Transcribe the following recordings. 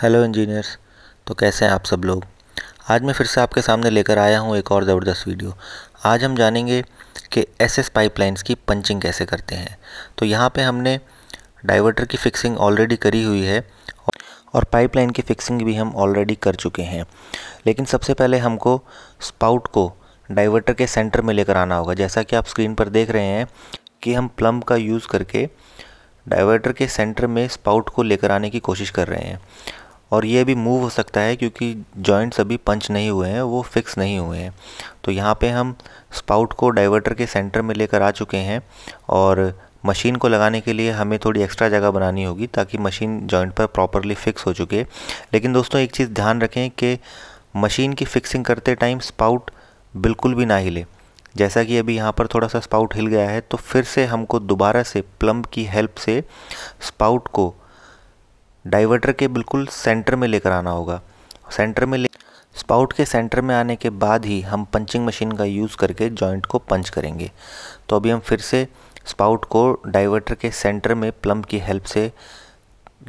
hello engineers तो कैसे हैं आप सब लोग आज मैं फिर से आपके सामने लेकर आया हूं एक और ज़बरदस्त वीडियो आज हम जानेंगे कि एसएस पाइपलाइंस की पंचिंग कैसे करते हैं तो यहाँ पे हमने डाइवर्टर की फिक्सिंग ऑलरेडी करी हुई है और पाइपलाइन की फिक्सिंग भी हम ऑलरेडी कर चुके हैं लेकिन सबसे पहले हमको स्पाउट को डाइवर्टर के सेंटर में लेकर आना होगा जैसा कि आप स्क्रीन पर देख रहे हैं कि हम प्लम का यूज़ करके डाइवर्टर के सेंटर में स्पाउट को लेकर आने की कोशिश कर रहे हैं और ये भी मूव हो सकता है क्योंकि जॉइंट्स अभी पंच नहीं हुए हैं वो फिक्स नहीं हुए हैं तो यहाँ पे हम स्पाउट को डाइवर्टर के सेंटर में लेकर आ चुके हैं और मशीन को लगाने के लिए हमें थोड़ी एक्स्ट्रा जगह बनानी होगी ताकि मशीन जॉइंट पर प्रॉपरली फिक्स हो चुके लेकिन दोस्तों एक चीज़ ध्यान रखें कि मशीन की फिक्सिंग करते टाइम स्पाउट बिल्कुल भी ना हिले जैसा कि अभी यहाँ पर थोड़ा सा स्पाउट हिल गया है तो फिर से हमको दोबारा से प्लम्ब की हेल्प से स्पाउट को डाइवर्टर के बिल्कुल सेंटर में लेकर आना होगा सेंटर में ले स्पाउट के सेंटर में आने के बाद ही हम पंचिंग मशीन का यूज़ करके जॉइंट को पंच करेंगे तो अभी हम फिर से स्पाउट को डाइवर्टर के सेंटर में प्लम्ब की हेल्प से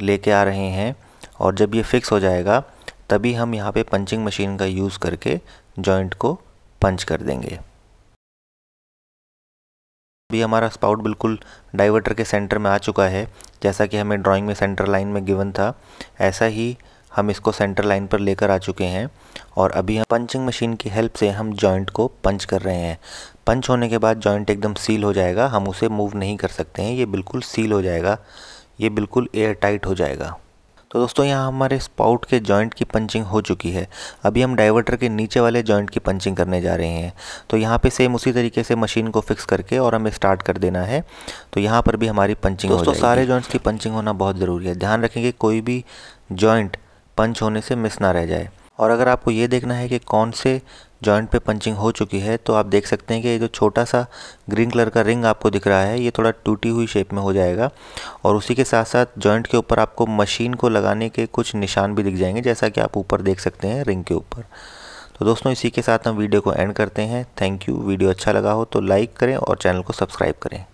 लेके आ रहे हैं और जब ये फिक्स हो जाएगा तभी हम यहाँ पे पंचिंग मशीन का यूज़ करके जॉइंट को पंच कर देंगे भी हमारा स्पाउट बिल्कुल डाइवर्टर के सेंटर में आ चुका है जैसा कि हमें ड्राइंग में सेंटर लाइन में गिवन था ऐसा ही हम इसको सेंटर लाइन पर लेकर आ चुके हैं और अभी हम पंचिंग मशीन की हेल्प से हम जॉइंट को पंच कर रहे हैं पंच होने के बाद जॉइंट एकदम सील हो जाएगा हम उसे मूव नहीं कर सकते हैं ये बिल्कुल सील हो जाएगा ये बिल्कुल एयर टाइट हो जाएगा तो दोस्तों यहाँ हमारे स्पाउट के जॉइंट की पंचिंग हो चुकी है अभी हम डाइवर्टर के नीचे वाले जॉइंट की पंचिंग करने जा रहे हैं तो यहाँ पे सेम उसी तरीके से मशीन को फिक्स करके और हमें स्टार्ट कर देना है तो यहाँ पर भी हमारी पंचिंग दोस्तों सारे जॉइंट्स की पंचिंग होना बहुत ज़रूरी है ध्यान रखेंगे कोई भी जॉइंट पंच होने से मिस ना रह जाए और अगर आपको ये देखना है कि कौन से जॉइंट पे पंचिंग हो चुकी है तो आप देख सकते हैं कि ये जो छोटा सा ग्रीन कलर का रिंग आपको दिख रहा है ये थोड़ा टूटी हुई शेप में हो जाएगा और उसी के साथ साथ जॉइंट के ऊपर आपको मशीन को लगाने के कुछ निशान भी दिख जाएंगे जैसा कि आप ऊपर देख सकते हैं रिंग के ऊपर तो दोस्तों इसी के साथ हम वीडियो को एंड करते हैं थैंक यू वीडियो अच्छा लगा हो तो लाइक करें और चैनल को सब्सक्राइब करें